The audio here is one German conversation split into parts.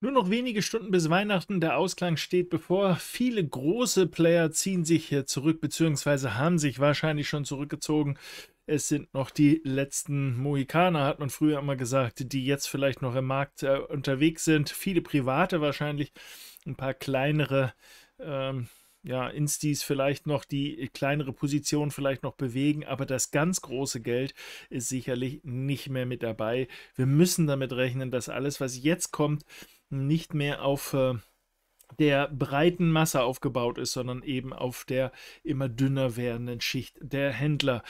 Nur noch wenige Stunden bis Weihnachten, der Ausklang steht bevor. Viele große Player ziehen sich hier zurück, beziehungsweise haben sich wahrscheinlich schon zurückgezogen. Es sind noch die letzten Mohikaner, hat man früher immer gesagt, die jetzt vielleicht noch im Markt äh, unterwegs sind. Viele private wahrscheinlich, ein paar kleinere. Ähm, ja, Instis vielleicht noch die kleinere Position vielleicht noch bewegen, aber das ganz große Geld ist sicherlich nicht mehr mit dabei. Wir müssen damit rechnen, dass alles, was jetzt kommt, nicht mehr auf äh, der breiten Masse aufgebaut ist, sondern eben auf der immer dünner werdenden Schicht der Händler.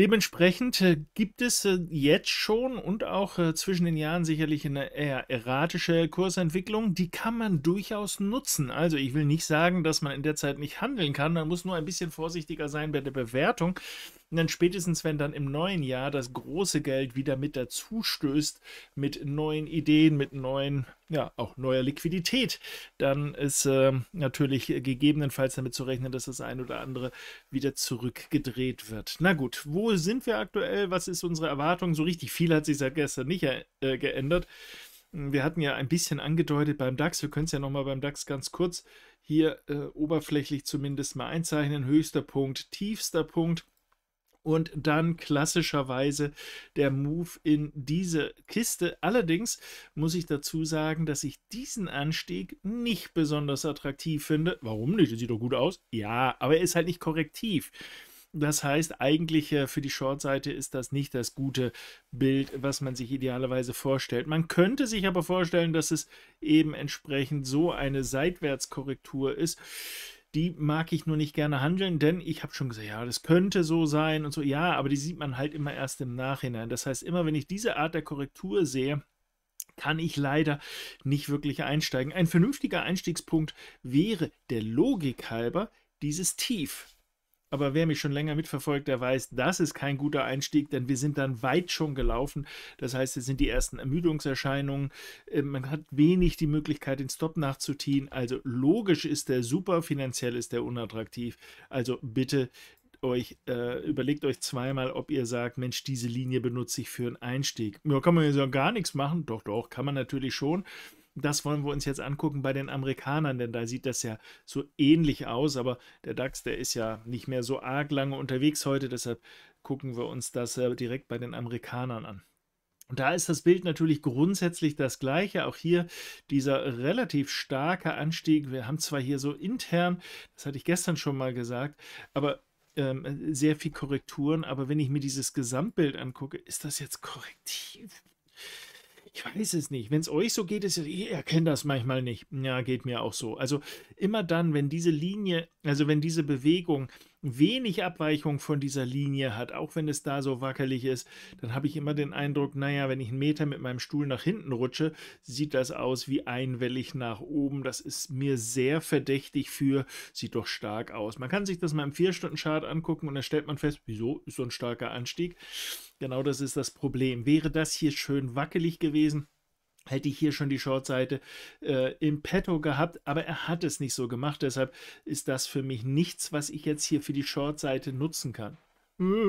Dementsprechend äh, gibt es äh, jetzt schon und auch äh, zwischen den Jahren sicherlich eine eher erratische Kursentwicklung. Die kann man durchaus nutzen. Also ich will nicht sagen, dass man in der Zeit nicht handeln kann. Man muss nur ein bisschen vorsichtiger sein bei der Bewertung. Und dann spätestens, wenn dann im neuen Jahr das große Geld wieder mit dazu stößt, mit neuen Ideen, mit neuen, ja, auch neuer Liquidität, dann ist äh, natürlich gegebenenfalls damit zu rechnen, dass das ein oder andere wieder zurückgedreht wird. Na gut, wo sind wir aktuell? Was ist unsere Erwartung? So richtig viel hat sich seit gestern nicht äh, äh geändert. Wir hatten ja ein bisschen angedeutet beim DAX, wir können es ja nochmal beim DAX ganz kurz hier äh, oberflächlich zumindest mal einzeichnen. Höchster Punkt, tiefster Punkt und dann klassischerweise der Move in diese Kiste. Allerdings muss ich dazu sagen, dass ich diesen Anstieg nicht besonders attraktiv finde. Warum nicht? Das Sieht doch gut aus. Ja, aber er ist halt nicht korrektiv. Das heißt, eigentlich äh, für die Shortseite ist das nicht das gute Bild, was man sich idealerweise vorstellt. Man könnte sich aber vorstellen, dass es eben entsprechend so eine Seitwärtskorrektur ist die mag ich nur nicht gerne handeln, denn ich habe schon gesagt, ja, das könnte so sein und so, ja, aber die sieht man halt immer erst im Nachhinein. Das heißt, immer wenn ich diese Art der Korrektur sehe, kann ich leider nicht wirklich einsteigen. Ein vernünftiger Einstiegspunkt wäre der Logik halber dieses Tief. Aber wer mich schon länger mitverfolgt, der weiß, das ist kein guter Einstieg, denn wir sind dann weit schon gelaufen. Das heißt, es sind die ersten Ermüdungserscheinungen. Äh, man hat wenig die Möglichkeit, den Stop nachzuziehen. Also logisch ist der super, finanziell ist der unattraktiv. Also bitte euch, äh, überlegt euch zweimal, ob ihr sagt, Mensch, diese Linie benutze ich für einen Einstieg. Ja, kann man ja gar nichts machen. Doch, doch, kann man natürlich schon. Das wollen wir uns jetzt angucken bei den Amerikanern, denn da sieht das ja so ähnlich aus, aber der DAX, der ist ja nicht mehr so arg lange unterwegs heute, deshalb gucken wir uns das äh, direkt bei den Amerikanern an. Und da ist das Bild natürlich grundsätzlich das gleiche. Auch hier dieser relativ starke Anstieg. Wir haben zwar hier so intern, das hatte ich gestern schon mal gesagt, aber ähm, sehr viel Korrekturen. Aber wenn ich mir dieses Gesamtbild angucke, ist das jetzt korrektiv? ich weiß es nicht. Wenn es euch so geht, ist ihr erkennt das manchmal nicht. Ja, geht mir auch so. Also immer dann, wenn diese Linie, also wenn diese Bewegung wenig Abweichung von dieser Linie hat, auch wenn es da so wackelig ist, dann habe ich immer den Eindruck, naja, wenn ich einen Meter mit meinem Stuhl nach hinten rutsche, sieht das aus wie einwellig nach oben. Das ist mir sehr verdächtig für, sieht doch stark aus. Man kann sich das mal im 4-Stunden-Chart angucken und dann stellt man fest, wieso ist so ein starker Anstieg? Genau das ist das Problem. Wäre das hier schön wackelig gewesen, hätte ich hier schon die Shortseite äh, im Petto gehabt, aber er hat es nicht so gemacht. Deshalb ist das für mich nichts, was ich jetzt hier für die Shortseite nutzen kann.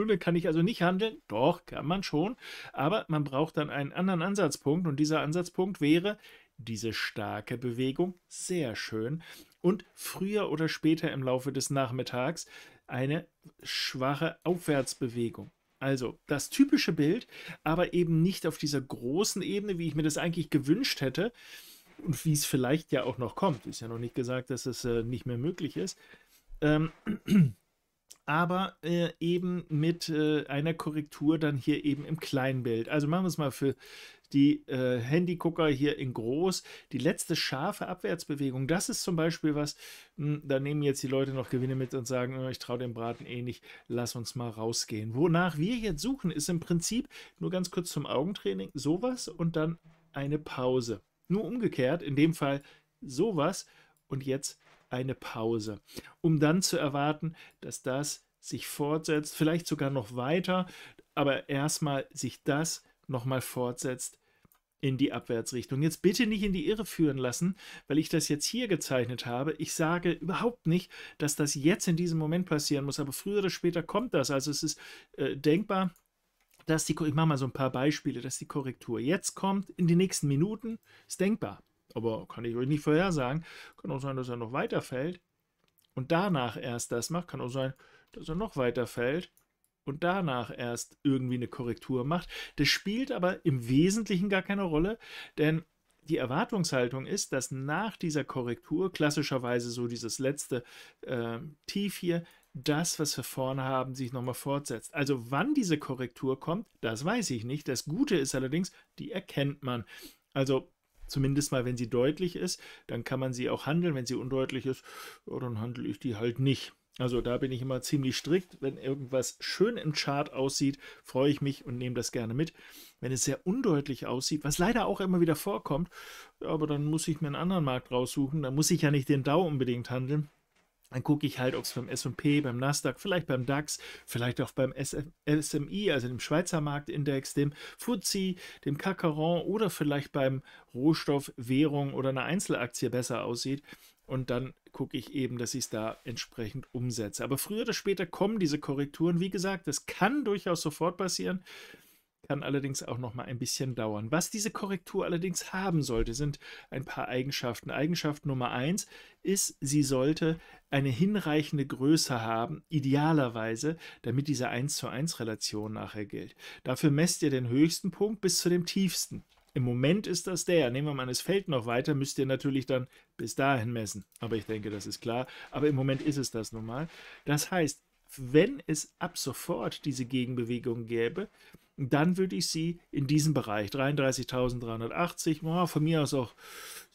Da kann ich also nicht handeln. Doch, kann man schon. Aber man braucht dann einen anderen Ansatzpunkt. Und dieser Ansatzpunkt wäre diese starke Bewegung. Sehr schön. Und früher oder später im Laufe des Nachmittags eine schwache Aufwärtsbewegung. Also das typische Bild, aber eben nicht auf dieser großen Ebene, wie ich mir das eigentlich gewünscht hätte und wie es vielleicht ja auch noch kommt. Ist ja noch nicht gesagt, dass es äh, nicht mehr möglich ist. Ähm, aber äh, eben mit äh, einer Korrektur dann hier eben im Kleinbild. Also machen wir es mal für die äh, Handygucker hier in groß. Die letzte scharfe Abwärtsbewegung, das ist zum Beispiel was, mh, hm, da nehmen jetzt die Leute noch Gewinne mit und sagen, oh, ich traue dem Braten eh nicht, lass uns mal rausgehen. Wonach wir jetzt suchen, ist im Prinzip nur ganz kurz zum Augentraining sowas und dann eine Pause. Nur umgekehrt, in dem Fall sowas und jetzt eine Pause, um dann zu erwarten, dass das sich fortsetzt, vielleicht sogar noch weiter, aber erstmal sich das nochmal fortsetzt in die Abwärtsrichtung. Jetzt bitte nicht in die Irre führen lassen, weil ich das jetzt hier gezeichnet habe. Ich sage überhaupt nicht, dass das jetzt in diesem Moment passieren muss, aber früher oder später kommt das. Also es ist äh, denkbar, dass die, ich mache mal so ein paar Beispiele, dass die Korrektur jetzt kommt, in den nächsten Minuten, ist denkbar. Aber kann ich euch nicht vorhersagen. Kann auch sein, dass er noch weiter fällt und danach erst das macht. Kann auch sein, dass er noch weiter fällt und danach erst irgendwie eine Korrektur macht. Das spielt aber im Wesentlichen gar keine Rolle, denn die Erwartungshaltung ist, dass nach dieser Korrektur, klassischerweise so dieses letzte äh, Tief hier, das, was wir vorne haben, sich nochmal fortsetzt. Also wann diese Korrektur kommt, das weiß ich nicht. Das Gute ist allerdings, die erkennt man. Also zumindest mal, wenn sie deutlich ist, dann kann man sie auch handeln. Wenn sie undeutlich ist, ja, dann handle ich die halt nicht. Also da bin ich immer ziemlich strikt. Wenn irgendwas schön im Chart aussieht, freue ich mich und nehme das gerne mit. Wenn es sehr undeutlich aussieht, was leider auch immer wieder vorkommt, ja, aber dann muss ich mir einen anderen Markt raussuchen. Dann muss ich ja nicht den DAO unbedingt handeln dann gucke ich halt, ob es beim SP, beim Nasdaq, vielleicht beim DAX, vielleicht auch beim SMI, also dem Schweizer Marktindex, dem FTSE, dem Kakaron oder vielleicht beim Rohstoff, Währung oder einer Einzelaktie besser aussieht. Und dann gucke ich eben, dass ich es da entsprechend umsetze. Aber früher oder später kommen diese Korrekturen. Wie gesagt, das kann durchaus sofort passieren kann allerdings auch noch mal ein bisschen dauern. Was diese Korrektur allerdings haben sollte, sind ein paar Eigenschaften. Eigenschaft Nummer eins ist, sie sollte eine hinreichende Größe haben, idealerweise, damit diese 1 zu 1 Relation nachher gilt. Dafür messt ihr den höchsten Punkt bis zu dem tiefsten. Im Moment ist das der. Nehmen wir mal es fällt noch weiter, müsst ihr natürlich dann bis dahin messen. Aber ich denke, das ist klar. Aber im Moment ist es das nun mal. Das heißt, wenn es ab sofort diese Gegenbewegung gäbe, dann würde ich sie in diesem Bereich 33.380, von mir aus auch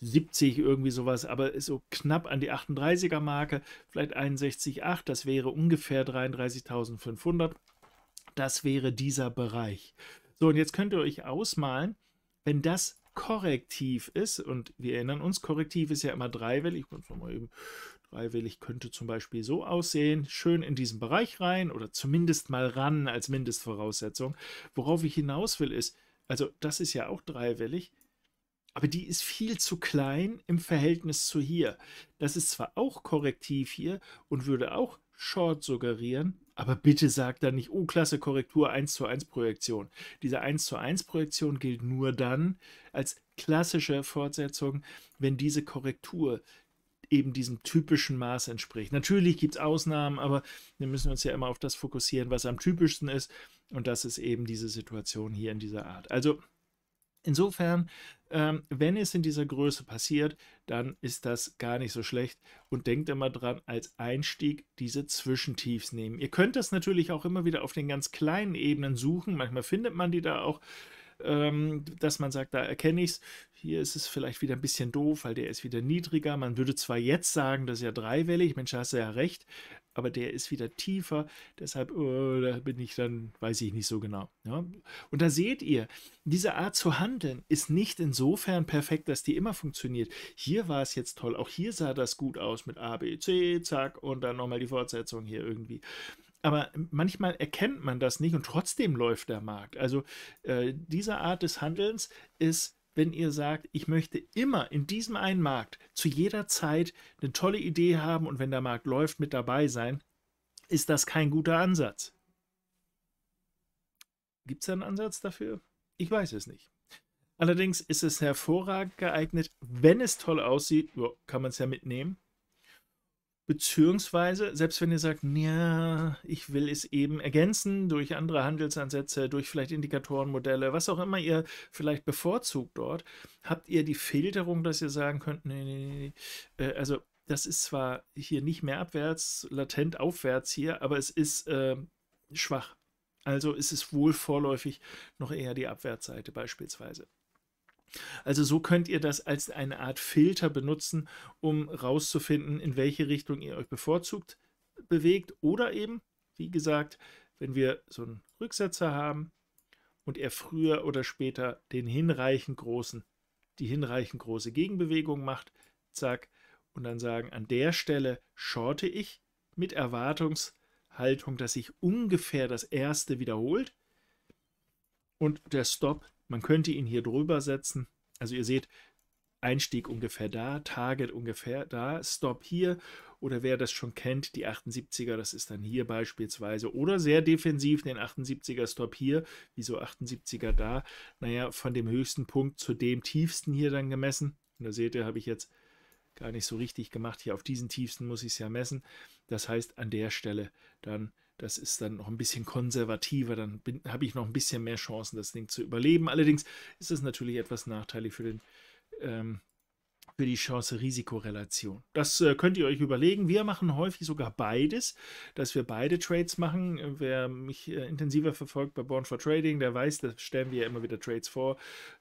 70 irgendwie sowas, aber so knapp an die 38er Marke, vielleicht 61,8, das wäre ungefähr 33.500. Das wäre dieser Bereich. So, und jetzt könnt ihr euch ausmalen, wenn das korrektiv ist, und wir erinnern uns, korrektiv ist ja immer dreiwellig, ich muss nochmal eben Freiwillig könnte zum Beispiel so aussehen, schön in diesen Bereich rein oder zumindest mal ran als Mindestvoraussetzung. Worauf ich hinaus will ist, also das ist ja auch dreiwillig, aber die ist viel zu klein im Verhältnis zu hier. Das ist zwar auch korrektiv hier und würde auch Short suggerieren, aber bitte sagt da nicht, oh klasse, Korrektur 1 zu 1 Projektion. Diese 1 zu 1 Projektion gilt nur dann als klassische Fortsetzung, wenn diese Korrektur eben diesem typischen Maß entspricht. Natürlich gibt es Ausnahmen, aber wir müssen uns ja immer auf das fokussieren, was am typischsten ist. Und das ist eben diese Situation hier in dieser Art. Also insofern, ähm, wenn es in dieser Größe passiert, dann ist das gar nicht so schlecht. Und denkt immer dran, als Einstieg diese Zwischentiefs nehmen. Ihr könnt das natürlich auch immer wieder auf den ganz kleinen Ebenen suchen. Manchmal findet man die da auch ähm, dass man sagt, da erkenne ich es. Hier ist es vielleicht wieder ein bisschen doof, weil der ist wieder niedriger. Man würde zwar jetzt sagen, das ist ja dreiwellig, Mensch, hast du ja recht, aber der ist wieder tiefer. Deshalb oh, da bin ich dann, weiß ich nicht so genau. Ja? Und da seht ihr, diese Art zu handeln ist nicht insofern perfekt, dass die immer funktioniert. Hier war es jetzt toll. Auch hier sah das gut aus mit A, B, C, zack und dann nochmal die Fortsetzung hier irgendwie aber manchmal erkennt man das nicht und trotzdem läuft der Markt. Also äh, diese Art des Handelns ist, wenn ihr sagt, ich möchte immer in diesem einen Markt zu jeder Zeit eine tolle Idee haben und wenn der Markt läuft, mit dabei sein, ist das kein guter Ansatz. Gibt es einen Ansatz dafür? Ich weiß es nicht. Allerdings ist es hervorragend geeignet, wenn es toll aussieht, kann man es ja mitnehmen Beziehungsweise, selbst wenn ihr sagt, ja, ich will es eben ergänzen durch andere Handelsansätze, durch vielleicht Indikatorenmodelle, was auch immer ihr vielleicht bevorzugt dort, habt ihr die Filterung, dass ihr sagen könnt, nee, nee, ne, nee, nee. Äh, also das ist zwar hier nicht mehr abwärts, latent aufwärts hier, aber es ist äh, schwach. Also ist es wohl vorläufig noch eher die Abwärtsseite beispielsweise. Also so könnt ihr das als eine Art Filter benutzen, um rauszufinden, in welche Richtung ihr euch bevorzugt bewegt oder eben, wie gesagt, wenn wir so einen Rücksetzer haben und er früher oder später den hinreichend großen, die hinreichend große Gegenbewegung macht, zack, und dann sagen, an der Stelle shorte ich mit Erwartungshaltung, dass sich ungefähr das erste wiederholt und der Stop man könnte ihn hier drüber setzen. Also ihr seht, Einstieg ungefähr da, Target ungefähr da, Stop hier. Oder wer das schon kennt, die 78er, das ist dann hier beispielsweise. Oder sehr defensiv den 78er Stop hier. Wieso 78er da? Naja, von dem höchsten Punkt zu dem tiefsten hier dann gemessen. Und da seht ihr, habe ich jetzt gar nicht so richtig gemacht. Hier auf diesen tiefsten muss ich es ja messen. Das heißt, an der Stelle dann das ist dann noch ein bisschen konservativer, dann habe ich noch ein bisschen mehr Chancen, das Ding zu überleben. Allerdings ist es natürlich etwas nachteilig für den ähm, für die chance risikorelation Das äh, könnt ihr euch überlegen. Wir machen häufig sogar beides, dass wir beide Trades machen. Wer mich äh, intensiver verfolgt bei Born for Trading, der weiß, da stellen wir ja immer wieder Trades vor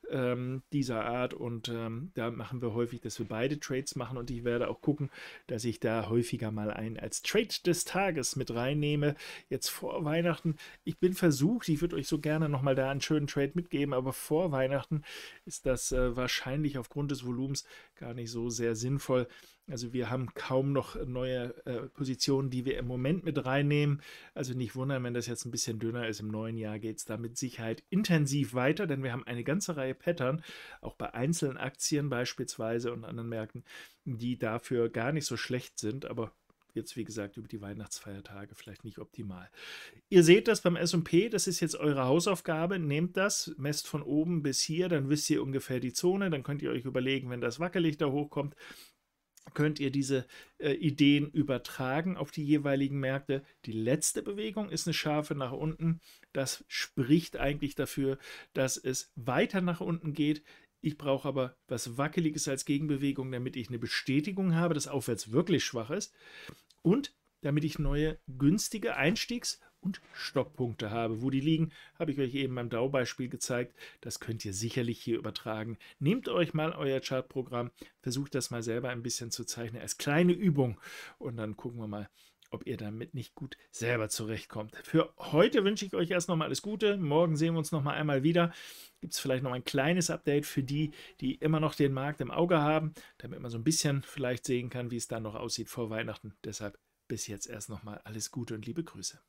ähm, dieser Art und ähm, da machen wir häufig, dass wir beide Trades machen und ich werde auch gucken, dass ich da häufiger mal einen als Trade des Tages mit reinnehme. Jetzt vor Weihnachten, ich bin versucht, ich würde euch so gerne nochmal da einen schönen Trade mitgeben, aber vor Weihnachten ist das äh, wahrscheinlich aufgrund des Volumens gar gar nicht so sehr sinnvoll. Also wir haben kaum noch neue äh, Positionen, die wir im Moment mit reinnehmen. Also nicht wundern, wenn das jetzt ein bisschen dünner ist. Im neuen Jahr geht es da mit Sicherheit intensiv weiter, denn wir haben eine ganze Reihe Pattern, auch bei einzelnen Aktien beispielsweise und anderen Märkten, die dafür gar nicht so schlecht sind. Aber jetzt, wie gesagt, über die Weihnachtsfeiertage vielleicht nicht optimal. Ihr seht das beim SP, das ist jetzt eure Hausaufgabe. Nehmt das, messt von oben bis hier, dann wisst ihr ungefähr die Zone. Dann könnt ihr euch überlegen, wenn das wackelig da hochkommt, könnt ihr diese äh, Ideen übertragen auf die jeweiligen Märkte. Die letzte Bewegung ist eine scharfe nach unten. Das spricht eigentlich dafür, dass es weiter nach unten geht. Ich brauche aber was Wackeliges als Gegenbewegung, damit ich eine Bestätigung habe, dass aufwärts wirklich schwach ist. Und damit ich neue günstige Einstiegs- und Stopppunkte habe. Wo die liegen, habe ich euch eben beim DAO-Beispiel gezeigt. Das könnt ihr sicherlich hier übertragen. Nehmt euch mal euer Chartprogramm, versucht das mal selber ein bisschen zu zeichnen als kleine Übung und dann gucken wir mal, ob ihr damit nicht gut selber zurechtkommt. Für heute wünsche ich euch erst nochmal alles Gute. Morgen sehen wir uns nochmal einmal wieder. Gibt es vielleicht noch ein kleines Update für die, die immer noch den Markt im Auge haben, damit man so ein bisschen vielleicht sehen kann, wie es dann noch aussieht vor Weihnachten. Deshalb bis jetzt erst nochmal alles Gute und liebe Grüße.